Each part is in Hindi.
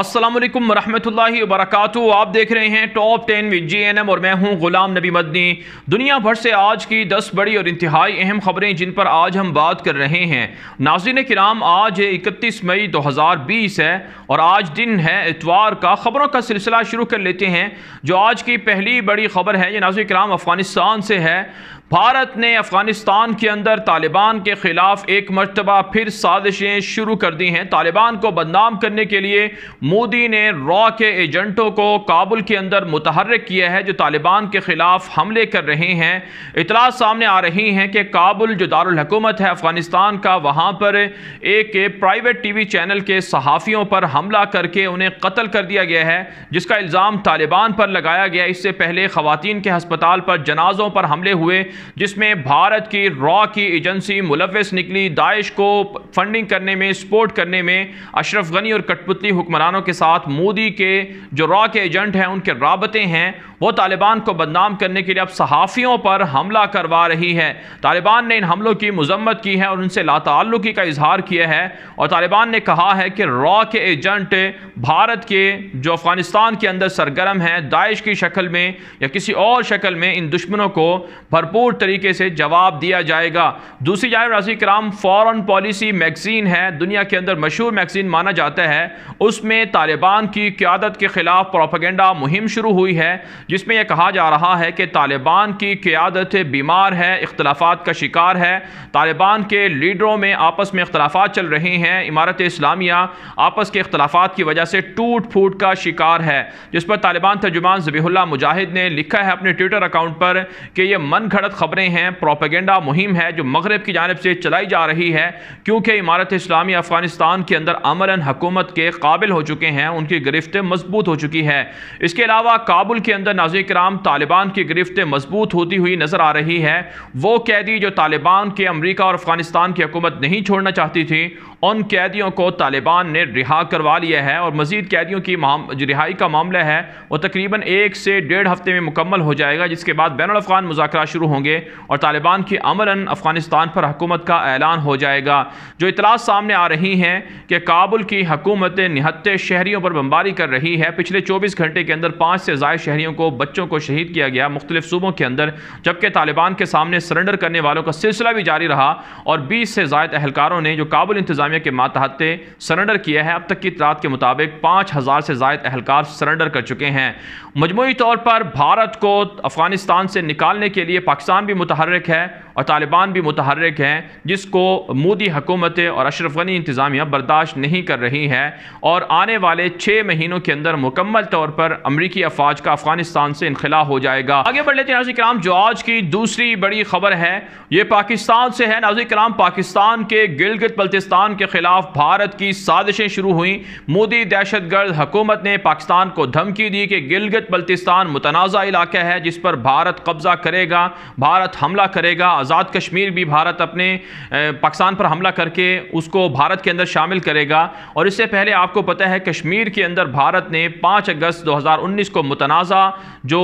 असलम वरहमल वरक आप देख रहे हैं top ten with G N M और मैं हूं गुलाम नबी मदनी दुनिया भर से आज की दस बड़ी और इंतहाई अहम खबरें जिन पर आज हम बात कर रहे हैं नाजिन कराम आज इकतीस मई दो हज़ार बीस है और आज दिन है इतवार का ख़बरों का सिलसिला शुरू कर लेते हैं जो आज की पहली बड़ी खबर है ये नाजिन कराम अफ़गानिस्तान से है भारत ने अफगानिस्तान के अंदर तालिबान के ख़िलाफ़ एक मरतबा फिर साजिशें शुरू कर दी हैं तालिबान को बदनाम करने के लिए मोदी ने रॉ के एजेंटों को काबुल के अंदर मुतहरक किया है जो तालिबान के ख़िलाफ़ हमले कर रहे हैं इतला सामने आ रही हैं कि काबुल जो दारकूमत है अफ़गानिस्तान का वहाँ पर एक प्राइवेट टी वी चैनल के सहाफ़ियों पर हमला करके उन्हें कत्ल कर दिया गया है जिसका इल्ज़ाम तालिबान पर लगाया गया इससे पहले खुवान के हस्पताल पर जनाज़ों पर हमले हुए जिसमें भारत की रॉ की एजेंसी मुलवस निकली दाइश को फंडिंग करने में सपोर्ट करने में अशरफ गनी और कठपुतली हुक्मरानों के साथ मोदी के जो रॉ के एजेंट हैं उनके रबते हैं वो तालिबान को बदनाम करने के लिए अब सहाफ़ियों पर हमला करवा रही है तालिबान ने इन हमलों की मजम्मत की है और उनसे लातुकी का इजहार किया है और तालिबान ने कहा है कि रॉ के एजेंट भारत के जो अफ़गानिस्तान के अंदर सरगर्म हैं दाइश की शक्ल में या किसी और शक्ल में इन दुश्मनों को भरपूर भरपूर तरीके से जवाब दिया जाएगा दूसरी जानब राशि कराम फॉरन पॉलिसी मैगजीन है दुनिया के अंदर मशहूर मैगजीन माना जाता है उसमें तालिबान की क्यादत के ख़िलाफ़ प्रोपागेंडा मुहिम शुरू हुई है जिसमें यह कहा जा रहा है कि तालिबान की क्यादत बीमार है इख्तलाफा का शिकार है तालिबान के लीडरों में आपस में अख्तलाफा चल रहे हैं इमारत इस्लामिया आपस के अख्तलाफा की वजह से टूट फूट का शिकार है जिस पर तालिबान तर्जुमान जबीहुल्ला मुजाहिद ने लिखा है अपने ट्विटर अकाउंट पर कि यह मन घड़त खबरें हैं प्रोपेगेंडा मुहिम है जो मगरब की जानब से चलाई जा रही है क्योंकि इमारत इस्लामी अफगानिस्तान के अंदर अमला हकूमत के काबिल हो चुके हैं उनकी गिरफ्तें मजबूत हो चुकी है इसके अलावा काबुल के अंदर नाजी कराम तालिबान की गिरफ्तें मजबूत होती हुई नज़र आ रही है वो कैदी जो तालिबान के अमरीका और अफगानिस्तान की हकूमत नहीं छोड़ना चाहती थी उन कैदियों को तालिबान ने रिहा करवा लिया है और मजीद कैदियों की रिहाई का मामला है वो तकरीबन एक से डेढ़ हफ्ते में मुकम्मल हो जाएगा जिसके बाद बैन अफ़गान मुजाकर शुरू होंगे और तालिबान की अमला अफ़गानिस्तान पर हकूमत का ऐलान हो जाएगा जो इतलास सामने आ रही हैं कि काबुल की हकूमत निहत्ते शहरीों पर बमबारी कर रही है पिछले चौबीस घंटे के अंदर पाँच से ज़ायद शहरीों को बच्चों को शहीद किया गया मुख्तलिफ सूबों के अंदर जबकि तालिबान के सामने सरेंडर करने वालों का सिलसिला भी जारी रहा और बीस से ज़ायद अहलकारों ने जो काबुल इंतजाम इंतजामिया के मातहत सरेंडर किया है अब तक की इतरात के मुताबिक पाँच हज़ार से जायद अहलकार सरेंडर कर चुके हैं मजमू तौर पर भारत को अफ़गानिस्तान से निकालने के लिए पाकिस्तान भी मुतहरक है और तालिबान भी मुतहरक हैं जिसको मोदी हकूमतें और अशरफ गनी इंतज़ामिया बर्दाश्त नहीं कर रही हैं और आने वाले छः महीनों के अंदर मुकम्मल तौर पर अमरीकी अफवाज का अफगानिस्तान से इनखिला हो जाएगा आगे बढ़ लेते हैं नाजी कराम जो आज की दूसरी बड़ी खबर है ये पाकिस्तान से है नाजी कराम पाकिस्तान के गिलगित बल्तिस्तान के खिलाफ भारत की साजिशें शुरू हुई मोदी दहशत गर्द हुकूमत ने पाकिस्तान को धमकी दी कि गिलगित बल्तिस्तान मुतनाज़ इलाका है जिस पर भारत कब्जा करेगा भारत हमला करेगा आज़ाद कश्मीर भी भारत अपने पाकिस्तान पर हमला करके उसको भारत के अंदर शामिल करेगा और इससे पहले आपको पता है कश्मीर के अंदर भारत ने पाँच अगस्त दो हज़ार उन्नीस को मुतनाज़ा जो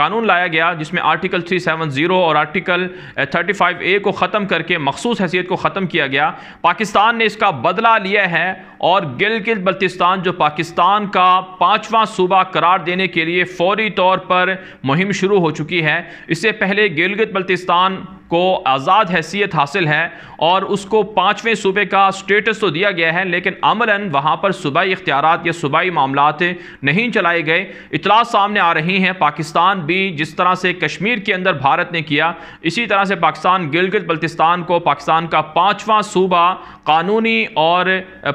कानून लाया गया जिसमें आर्टिकल थ्री सेवन ज़ीरो और आर्टिकल थर्टी फाइव ए को ख़त्म करके मखसूस हैसियत को ख़त्म किया गया पाकिस्तान ने इसका बदला लिया है और गिलगित बल्तिस्तान जो पाकिस्तान का पाँचवा सूबा करार देने के लिए फौरी तौर पर मुहिम शुरू हो चुकी है इससे पहले गिलगित बल्तिस्तान को आज़ाद हैसियत हासिल है और उसको पाँचवें सूबे का स्टेटस तो दिया गया है लेकिन अमला वहाँ पर सूबाई इख्तियार या सूबाई मामला नहीं चलाए गए इतला सामने आ रही हैं पाकिस्तान भी जिस तरह से कश्मीर के अंदर भारत ने किया इसी तरह से पाकिस्तान गिलगित बल्तिस्तान को पाकिस्तान का पाँचवा सूबा कानूनी और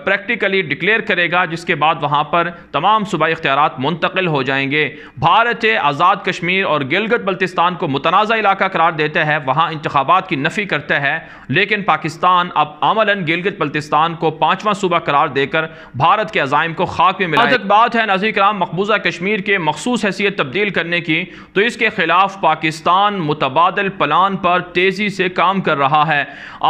प्रैक्टिकली डिक्लेयर करेगा जिसके बाद वहाँ पर तमाम सूबाई इख्तियार मुंतकिल हो जाएंगे भारत आज़ाद कश्मीर और गिलगत बल्तिस्तान को मुतनाज़ इलाका करार देता है वहाँ इंतबात की नफ़ी करता है लेकिन पाकिस्तान अब अमला गिलगित बल्तिस्तान को पाँचवा सूबा करार देकर भारत के अजाइम को खाक में मिला बात है नजी कराम मकबूजा कश्मीर के मखसूस हैसियत तब्दील करने की तो इसके खिलाफ पाकिस्तान मुतबादल प्लान पर तेज़ी से काम कर रहा है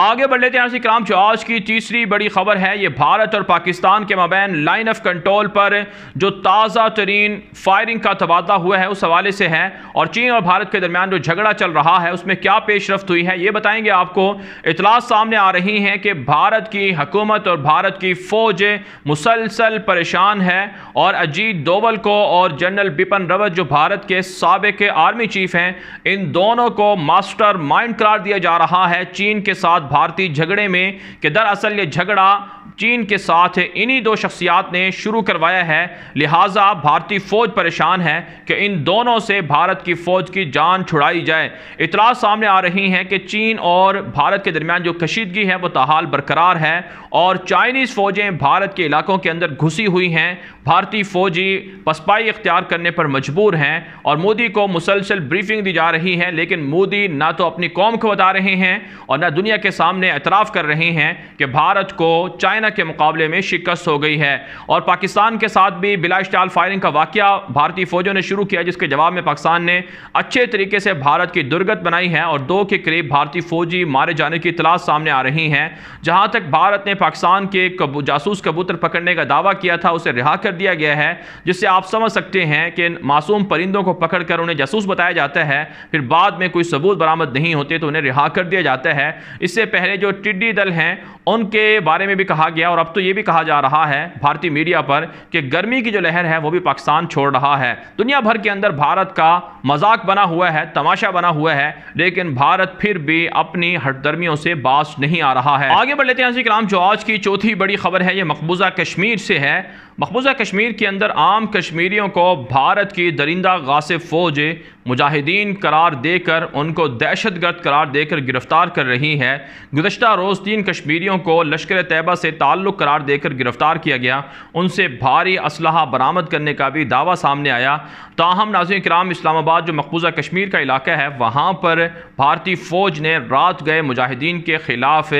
आगे बढ़ लेते हैं नजी कराम जो आज की तीसरी बड़ी खबर है ये भारत और पाकिस्तान के मबैन लाइन ऑफ कंट्रोल पर जो ताज़ा तरीन फायरिंग का तबादला हुआ है उस हवाले से है और चीन और भारत के दरमियान जो झगड़ा चल रहा है उसमें क्या पेशरफ बर्दाश्त हुई है ये बताएंगे आपको इतला सामने आ रही हैं कि भारत की हकूमत और भारत की फ़ौज मुसलसल परेशान है और अजीत दोवल को और जनरल बिपिन रावत जो भारत के सबक आर्मी चीफ हैं इन दोनों को मास्टर माइंड करार दिया जा रहा है चीन के साथ भारतीय झगड़े में कि दरअसल ये झगड़ा चीन के साथ इन्हीं दो शख्सियात ने शुरू करवाया है लिहाजा भारतीय फ़ौज परेशान है कि इन दोनों से भारत की फ़ौज की जान छुड़ाई जाए इतला सामने आ रही हैं कि चीन और भारत के दरमियान जो कशीदगी है वो तहाल बरकरार है और चाइनीज़ फ़ौजें भारत के इलाकों के अंदर घुसी हुई हैं भारतीय फ़ौजी पसपाई इख्तियार करने पर मजबूर हैं और मोदी को मुसलसल ब्रीफिंग दी जा रही है लेकिन मोदी ना तो अपनी कौम को बता रहे हैं और ना दुनिया के सामने एतराफ़ कर रहे हैं कि भारत को चाइना चाइना के मुकाबले में शिकस्त हो गई है और पाकिस्तान के साथ भी बिलाशाल फायरिंग का वाक्य भारतीय फ़ौजों ने शुरू किया जिसके जवाब में पाकिस्तान ने अच्छे तरीके से भारत की दुर्गत बनाई है और दो के करीब भारतीय फ़ौजी मारे जाने की तलाश सामने आ रही हैं जहाँ तक भारत ने पाकिस्तान के जासूस कबूतर पकड़ने का दावा किया था उसे रिहा कर दिया गया है जिससे आप समझ सकते हैं कि मासूम परिंदों को पकड़कर उन्हें जासूस बताया जाता है फिर बाद में कोई सबूत बरामद नहीं होते तो उन्हें रिहा कर दिया जाता है इससे पहले जो टिड्डी दल हैं उनके बारे में भी कहा गया और अब तो ये भी कहा जा रहा है भारतीय मीडिया पर कि गर्मी की जो लहर है वो भी पाकिस्तान छोड़ रहा है दुनिया भर के अंदर भारत का मजाक बना हुआ है तमाशा बना हुआ है लेकिन भारत फिर भी अपनी हटदर्मियों से बास नहीं आ रहा है आगे बढ़ लेते हैं जो आज की चौथी बड़ी खबर है ये मकबूजा कश्मीर से है मकबूजा कश्मीर के अंदर आम कश्मीरियों को भारत की दरिंदा गासिब फौज मुजाहिदीन करार देकर उनको दहशत गर्द करार देकर गिरफ़्तार कर रही है गुजशत रोज़ तीन कश्मीरियों को लश्कर तैयबा से ताल्लुक़ करार देकर गिरफ़्तार किया गया उनसे भारी असलहा बरामद करने का भी दावा सामने आया ताहम नाजिन कराम इस्लामाबाद जो मकबूजा कश्मीर का इलाका है वहाँ पर भारतीय फ़ौज ने रात गए मुजाहिदीन के ख़िलाफ़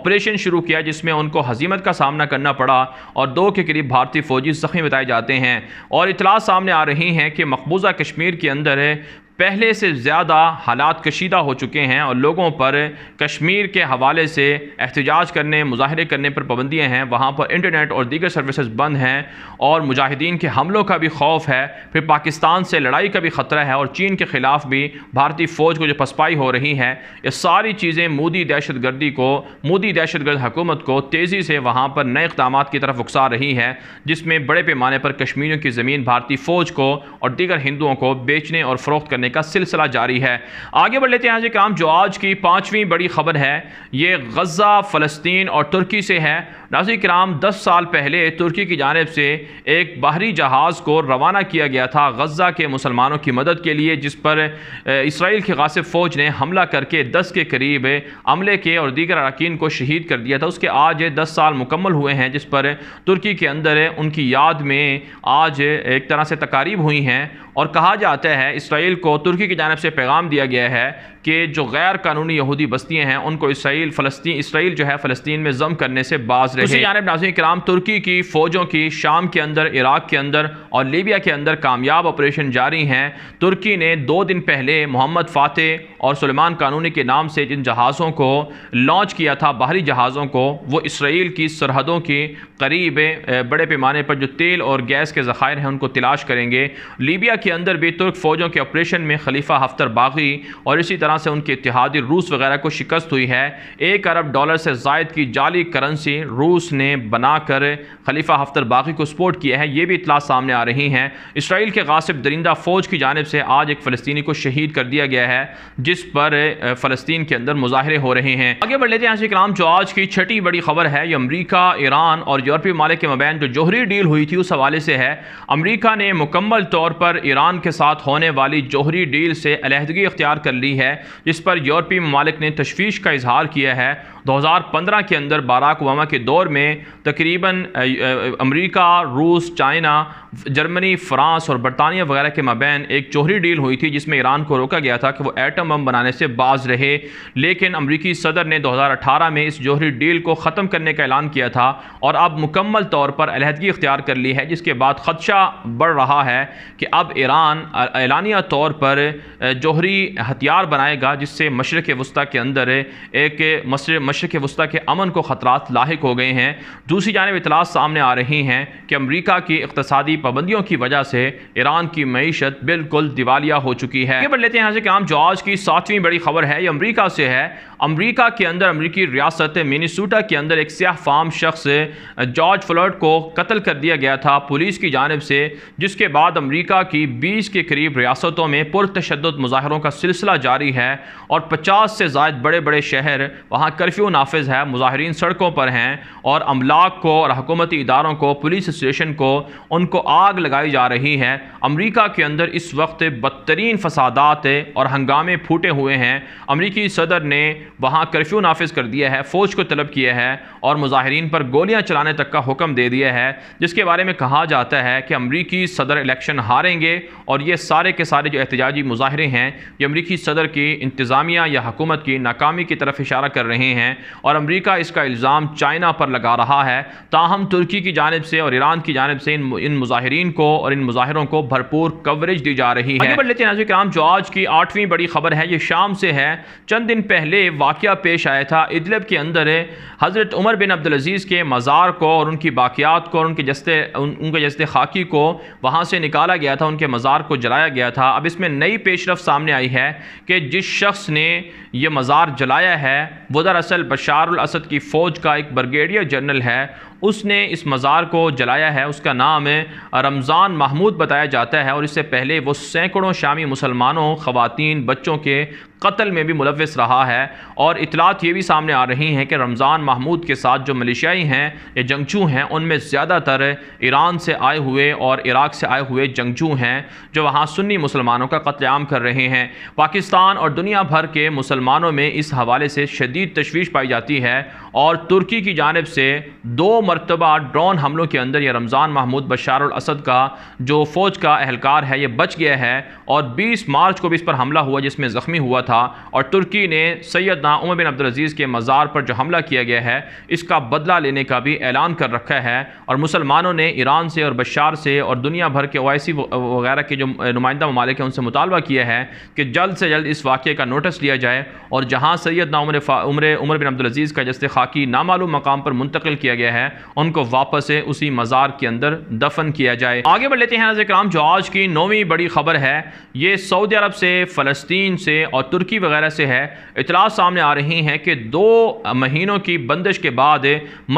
ऑपरेशन शुरू किया जिसमें उनको हजीमत का सामना करना पड़ा और दो के करीब भारतीय भारतीय फ़ौजी ज़ख्मी बताए जाते हैं और इतलात सामने आ रही हैं कि मकबूजा कश्मीर के अंदर है पहले से ज़्यादा हालात कशीदा हो चुके हैं और लोगों पर कश्मीर के हवाले से एहतजाज करने मुजाहरे करने पर पाबंदियाँ हैं वहाँ पर इंटरनेट और दीगर सर्विसज़ बंद हैं और मुजाहिदीन के हमलों का भी खौफ है फिर पाकिस्तान से लड़ाई का भी ख़तरा है और चीन के ख़िलाफ़ भी भारतीय फ़ौज को जो पसपाई हो रही है ये सारी चीज़ें मोदी दहशत गर्दी को मोदी दहशत गर्द हुकूमत को तेज़ी से वहाँ पर नए इकदाम की तरफ उकसा रही है जिसमें बड़े पैमाने पर कश्मीरियों की ज़मीन भारतीय फ़ौज को और दीगर हिंदुओं को बेचने और फ़रोख्त करने करने का सिलसिला जारी है आगे बढ़ लेते हैं जी काम जो आज की पांचवी बड़ी खबर है ये गज़ा फ़लस्तीन और तुर्की से है नाजी कराम दस साल पहले तुर्की की जानब से एक बाहरी जहाज़ को रवाना किया गया था गजा के मुसलमानों की मदद के लिए जिस पर इसराइल की गासिब फ़ौज ने हमला करके दस के करीब अमले के और दीगर अरकान को शहीद कर दिया था उसके आज दस साल मुकम्मल हुए हैं जिस पर तुर्की के अंदर उनकी याद में आज एक तरह से तकारीब हुई हैं और कहा जाता है इसराइल को तुर्की की जानब से पैगाम दिया गया है कि जो गैर कानूनी यहूदी बस्तियाँ हैं उनको इसराइल फ़लस्तीन इसराइल जो है फ़लस्तीन में जम करने से बाज रहे जानब नाजी कराम तुर्की की फ़ौजों की शाम के अंदर इराक़ के अंदर और लीबिया के अंदर कामयाब ऑपरेशन जारी हैं तुर्की ने दो दिन पहले मोहम्मद फातेह और सलमान कानूनी के नाम से जिन जहाज़ों को लॉन्च किया था बाहरी जहाज़ों को वो इसराइल की सरहदों के करीब बड़े पैमाने पर जो तेल और गैस के ज़ख़ायर हैं उनको तलाश करेंगे लीबिया के अंदर भी तुर्क फ़ौजों के ऑपरेशन में खलीफा हफ्तर बागी और इसी तरह जहां से उनकी इतिहादी रूस वगैरह को शिकस्त हुई है एक अरब डॉलर से जायद की जाली करेंसी रूस ने बनाकर खलीफा हफ्तर बाकी को सपोर्ट किया है ये भी इतला सामने आ रही हैं इसराइल के गासिब दरिंदा फ़ौज की जानब से आज एक फ़लस्तनी को शहीद कर दिया गया है जिस पर फ़लस्तीन के अंदर मुजाहरे हो रहे हैं आगे बढ़ लेते हैं ऐसे कलाम जो आज की छठी बड़ी खबर है ये अमरीका ईरान और यूरोपीय मालिक के मबैन जो जोहरी डील हुई थी उस हवाले से है अमरीका ने मुकम्मल तौर पर ईरान के साथ होने वाली जोहरी डील से अलहदगी अख्तियार कर ली है जिस पर यूरोपीय ममालिक ने तशवीश का इजहार किया है 2015 के अंदर बाराक ओबामा के दौर में तकरीबन अमेरिका रूस चाइना जर्मनी फ्रांस और बरतानिया वगैरह के मबैन एक चोहरी डील हुई थी जिसमें ईरान को रोका गया था कि वो एटम बम बनाने से बाज रहे लेकिन अमरीकी सदर ने अठारह में इस जौहरी डील को ख़त्म करने का ऐलान किया था और अब मुकम्मल तौर पर अलहदगी इख्तियार कर ली है जिसके बाद ख़दशा बढ़ रहा है कि अब ईरान एलानिया तौर पर जौहरी हथियार बनाए जाएगा जिससे मशरक़ वस्ती के अंदर एक मशरक़ वस्ती के अमन को ख़तरा लाक हो गए हैं दूसरी जानब इतलात सामने आ रही हैं कि अमरीका की इकतसादी पाबंदियों की वजह से ईरान की मीशत बिल्कुल दिवालिया हो चुकी है ये बढ़ लेते हैं कि आम जो आज की सातवीं बड़ी खबर है ये अमरीका से है अमरीका के अंदर अमरीकी रियासत मिनीसूटा के अंदर एक स्याह फाम शख्स जॉर्ज फ्लर्ड को कत्ल कर दिया गया था पुलिस की जानब से जिसके बाद अमरीका की बीस के करीब रियासतों में पुरतशद मुजाहरों का सिलसिला जारी है और 50 से ज़ायद बड़े बड़े शहर वहाँ कर्फ्यू नाफज है मुजाहरीन सड़कों पर हैं और अमलाक को और हकूमती इदारों को पुलिस स्टेशन को उनको आग लगाई जा रही है अमरीका के अंदर इस वक्त बदतरीन फसादात और हंगामे फूटे हुए हैं अमरीकी सदर ने वहाँ कर्फ्यू नाफज कर दिया है फ़ौज को तलब किया है और मुजाहरीन पर गोलियाँ चलाने तक का हुक्म दे दिया है जिसके बारे में कहा जाता है कि अमरीकी सदर इलेक्शन हारेंगे और ये सारे के सारे जो एहतजाजी मुजाहरे हैं ये अमरीकी सदर के की इंतज़ामिया या हकूमत की नाकामी की तरफ इशारा कर रहे हैं और अमरीका इसका इल्ज़ाम चाइना पर लगा रहा है ताहम तुर्की की जानब से और ईरान की जानब से इन इन मुजाहरीन को और इन मुजाहरों को भरपूर कवरेज दी जा रही है बढ़ लेते हैं राम जो आज की आठवीं बड़ी खबर है ये शाम से है चंद दिन पहले वाक़ पेश आया था इदलब के अंदर हज़रत उमर बिन अब्दुलज़ीज़ के मज़ार को और उनकी बाक़ियात को और उनके जस्ते उनके जस्ते खाकी को वहाँ से निकाला गया था उनके मज़ार को जलाया गया था अब इसमें नई पेशरफ सामने आई है कि जिस शख्स ने यह मज़ार जलाया है वो दरअसल बशार असद की फ़ौज का एक ब्रिगेडियर जनरल है उसने इस मज़ार को जलाया है उसका नाम रमज़ान महमूद बताया जाता है और इससे पहले वो सैकड़ों शामी मुसलमानों ख़वान बच्चों के कत्ल में भी मुलविस रहा है और इतलात ये भी सामने आ रही हैं कि रमज़ान महमूद के साथ जो मलेशियाई हैं या जंगजू हैं उनमें ज़्यादातर ईरान से आए हुए और इराक़ से आए हुए जंगजू हैं जो वहाँ सुन्नी मुसलमानों का कत्लेम कर रहे हैं पाकिस्तान और दुनिया भर के मुसलमानों में इस हवाले से शदीद तशवीश पाई जाती है और तुर्की की जानब से दो मरतबा ड्रोन हमलों के अंदर यह रमज़ान महमूद बशार का जो फ़ौज का अहलकार है ये बच गया है और 20 मार्च को भी इस पर हमला हुआ जिसमें ज़ख्मी हुआ था और तुर्की ने सैद ना उमर बिन अब्दुलज़ीज़ के मज़ार पर जो हमला किया गया है इसका बदला लेने का भी ऐलान कर रखा है और मुसलमानों ने ईरान से और बशार से और दुनिया भर के ओसी वगैरह के जो नुमाइंदा ममालिक हैं उनसे मुतालबा किया है कि जल्द से जल्द इस वाक़े का नोटिस लिया जाए और जहाँ सैद ना उमर उमर बिन अब्दुलज़ीज़ का जस्ते खाकि नामालूम मकाम पर मुंतकिल किया गया है उनको वापस से उसी मज़ार के अंदर दफन किया जाए आगे बढ़ लेते हैं नाज कराम जो आज की नौवीं बड़ी खबर है ये सऊदी अरब से फ़लस्तीन से और तुर्की वगैरह से है इतला सामने आ रही हैं कि दो महीनों की बंदिश के बाद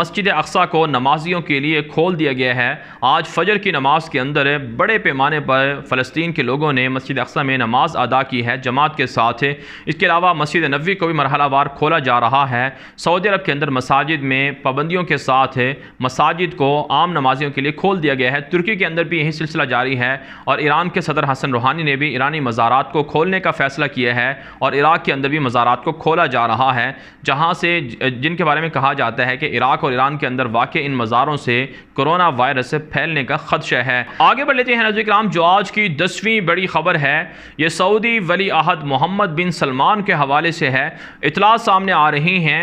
मस्जिद अक्सा को नमाजियों के लिए खोल दिया गया है आज फजर की नमाज के अंदर बड़े पैमाने पर फ़लस्तीन के लोगों ने मस्जिद अक्सा में नमाज अदा की है जमात के साथ इसके अलावा मस्जिद नबी को भी मरहलावार खोला जा रहा है सऊदी अरब के अंदर मसाजिद में पाबंदियों के साथ मसाजिद को आम नमाजियों के लिए खोल दिया गया है तुर्की के अंदर भी यही सिलसिला जारी है और ईरान के सदर हसन रूहानी ने भी ईरानी मज़ारात को खोलने का फ़ैसला किया है और इराक़ के अंदर भी मज़ारात को खोला जा रहा है जहाँ से जिनके बारे में कहा जाता है कि इराक़ और ईरान के अंदर वाकई इन मज़ारों से कोरोना वायरस से फैलने का खदशा है आगे बढ़ लेते हैं नजर कराम जो आज की दसवीं बड़ी खबर है ये सऊदी वली अहद मोहम्मद बिन सलमान के हवाले से है इतला सामने आ रही हैं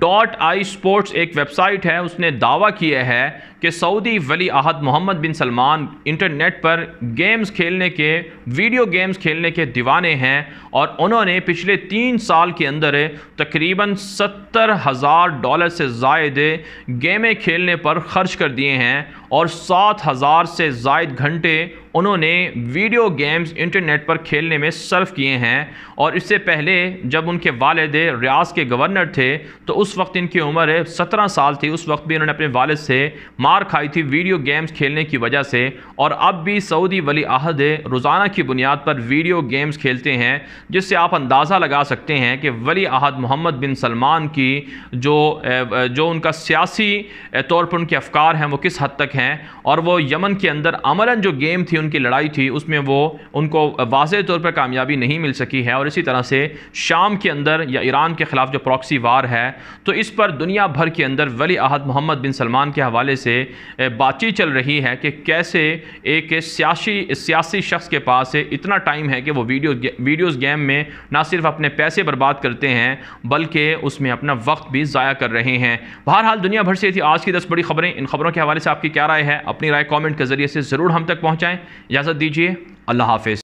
डॉट आई स्पोर्ट्स एक वेबसाइट है उसने दावा किया है कि सऊदी वली अहद मोहम्मद बिन सलमान इंटरनेट पर गेम्स खेलने के वीडियो गेम्स खेलने के दीवाने हैं और उन्होंने पिछले तीन साल के अंदर तकरीबन सत्तर हज़ार डॉलर से जायद गेमें खेलने पर खर्च कर दिए हैं और सात हज़ार से जायद घंटे उन्होंने वीडियो गेम्स इंटरनेट पर खेलने में सर्व किए हैं और इससे पहले जब उनके वालद रियाज के गवर्नर थे तो उस वक्त इनकी उम्र सत्रह साल थी उस वक्त भी इन्होंने अपने वालद से मार खाई थी वीडियो गेम्स खेलने की वजह से और अब भी सऊदी वली अहद रोज़ाना की बुनियाद पर वीडियो गेम्स खेलते हैं जिससे आप अंदाज़ा लगा सकते हैं कि वली अहद मोहम्मद बिन सलमान की जो जो उनका सियासी तौर पर उनके अफकार हैं वो किस हद तक हैं और वो यमन के अंदर अमला जो गेम थी उनकी लड़ाई थी उसमें वो उनको वाज तौर पर कामयाबी नहीं मिल सकी है और इसी तरह से शाम के अंदर या ईरान के ख़िलाफ़ जो प्रॉक्सी वार है तो इस पर दुनिया भर के अंदर वली अहद मोहम्मद बिन सलमान के हवाले से बातचीत चल रही है कि कैसे एक सियासी सियासी शख्स के पास इतना टाइम है कि वो वीडियो वीडियोज़ गेम में ना सिर्फ अपने पैसे बर्बाद करते हैं बल्कि उसमें अपना वक्त भी ज़ाया कर रहे हैं बहरहाल दुनिया भर से थी आज की दस बड़ी खबरें इन खबरों के हवाले से आपकी क्या क्या राय है अपनी राय कमेंट के ज़रिए से ज़रूर हम तक पहुंचाएं इजाज़त दीजिए अल्लाह हाफिज़